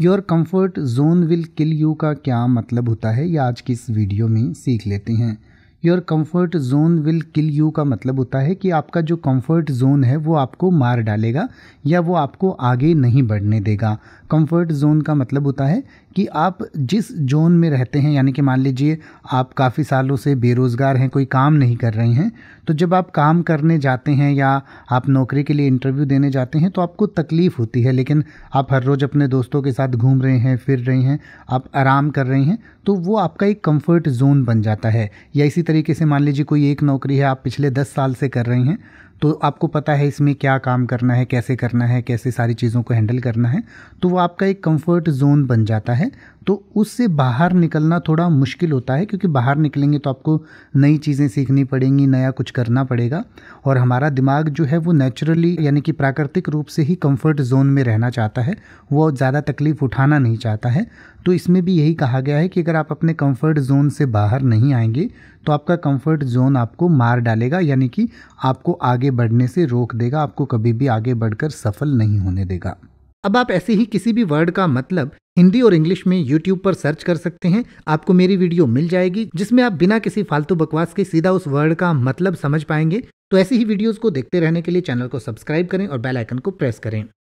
your comfort zone will kill you का क्या मतलब होता है ये आज की इस वीडियो में सीख लेते हैं your comfort zone will kill you का मतलब होता है कि आपका जो कंफर्ट जोन है वो आपको मार डालेगा या वो आपको आगे नहीं बढ़ने देगा कंफर्ट जोन का मतलब होता है कि आप जिस जोन में रहते हैं यानी कि मान लीजिए आप काफ़ी सालों से बेरोज़गार हैं कोई काम नहीं कर रहे हैं तो जब आप काम करने जाते हैं या आप नौकरी के लिए इंटरव्यू देने जाते हैं तो आपको तकलीफ़ होती है लेकिन आप हर रोज़ अपने दोस्तों के साथ घूम रहे हैं फिर रहे हैं आप आराम कर रहे हैं तो वो आपका एक कंफर्ट जोन बन जाता है या इसी तरीके से मान लीजिए कोई एक नौकरी है आप पिछले दस साल से कर रहे हैं तो आपको पता है इसमें क्या काम करना है कैसे करना है कैसे सारी चीज़ों को हैंडल करना है तो वो आपका एक कंफर्ट जोन बन जाता है तो उससे बाहर निकलना थोड़ा मुश्किल होता है क्योंकि बाहर निकलेंगे तो आपको नई चीज़ें सीखनी पड़ेंगी नया कुछ करना पड़ेगा और हमारा दिमाग जो है वो नेचुरली यानी कि प्राकृतिक रूप से ही कंफर्ट जोन में रहना चाहता है वो ज़्यादा तकलीफ़ उठाना नहीं चाहता है तो इसमें भी यही कहा गया है कि अगर आप अपने कंफर्ट जोन से बाहर नहीं आएंगे तो आपका कंफर्ट जोन आपको मार डालेगा यानी कि आपको आगे आगे बढ़ने से रोक देगा आपको कभी भी आगे बढ़कर सफल नहीं होने देगा अब आप ऐसे ही किसी भी वर्ड का मतलब हिंदी और इंग्लिश में यूट्यूब पर सर्च कर सकते हैं आपको मेरी वीडियो मिल जाएगी जिसमें आप बिना किसी फालतू बकवास के सीधा उस वर्ड का मतलब समझ पाएंगे तो ऐसी ही वीडियोस को देखते रहने के लिए चैनल को सब्सक्राइब करें और बेल आइकन को प्रेस करें